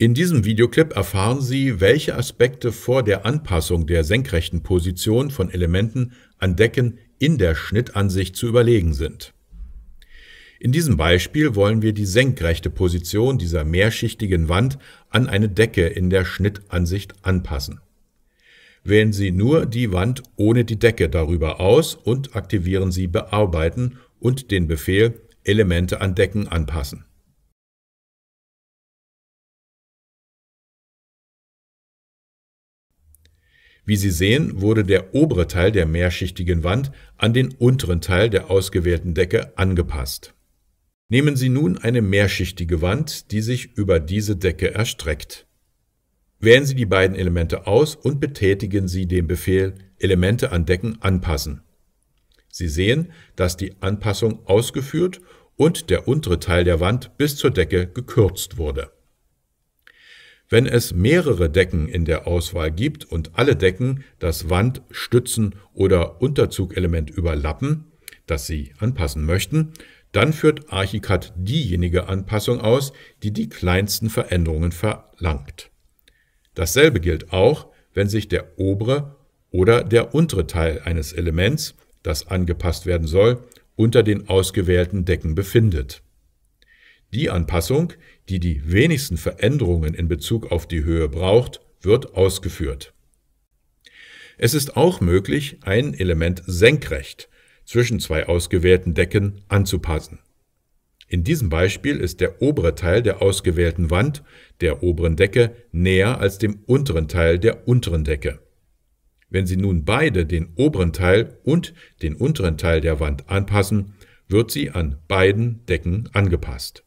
In diesem Videoclip erfahren Sie, welche Aspekte vor der Anpassung der senkrechten Position von Elementen an Decken in der Schnittansicht zu überlegen sind. In diesem Beispiel wollen wir die senkrechte Position dieser mehrschichtigen Wand an eine Decke in der Schnittansicht anpassen. Wählen Sie nur die Wand ohne die Decke darüber aus und aktivieren Sie Bearbeiten und den Befehl Elemente an Decken anpassen. Wie Sie sehen, wurde der obere Teil der mehrschichtigen Wand an den unteren Teil der ausgewählten Decke angepasst. Nehmen Sie nun eine mehrschichtige Wand, die sich über diese Decke erstreckt. Wählen Sie die beiden Elemente aus und betätigen Sie den Befehl Elemente an Decken anpassen. Sie sehen, dass die Anpassung ausgeführt und der untere Teil der Wand bis zur Decke gekürzt wurde. Wenn es mehrere Decken in der Auswahl gibt und alle Decken das Wand-, Stützen- oder Unterzugelement überlappen, das Sie anpassen möchten, dann führt Archicad diejenige Anpassung aus, die die kleinsten Veränderungen verlangt. Dasselbe gilt auch, wenn sich der obere oder der untere Teil eines Elements, das angepasst werden soll, unter den ausgewählten Decken befindet. Die Anpassung, die die wenigsten Veränderungen in Bezug auf die Höhe braucht, wird ausgeführt. Es ist auch möglich, ein Element senkrecht zwischen zwei ausgewählten Decken anzupassen. In diesem Beispiel ist der obere Teil der ausgewählten Wand der oberen Decke näher als dem unteren Teil der unteren Decke. Wenn Sie nun beide den oberen Teil und den unteren Teil der Wand anpassen, wird sie an beiden Decken angepasst.